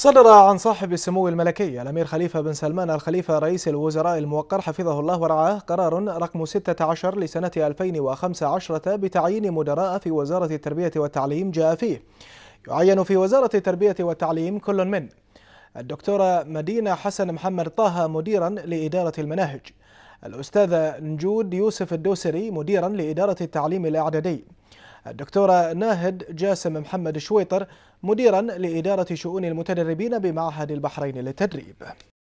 صدر عن صاحب السمو الملكي الأمير خليفة بن سلمان الخليفة رئيس الوزراء الموقر حفظه الله ورعاه قرار رقم 16 لسنة 2015 بتعيين مدراء في وزارة التربية والتعليم جاء فيه يعين في وزارة التربية والتعليم كل من الدكتورة مدينة حسن محمد طه مديرا لإدارة المناهج الأستاذة نجود يوسف الدوسري مديرا لإدارة التعليم الإعدادي الدكتورة ناهد جاسم محمد شويطر مديرا لإدارة شؤون المتدربين بمعهد البحرين للتدريب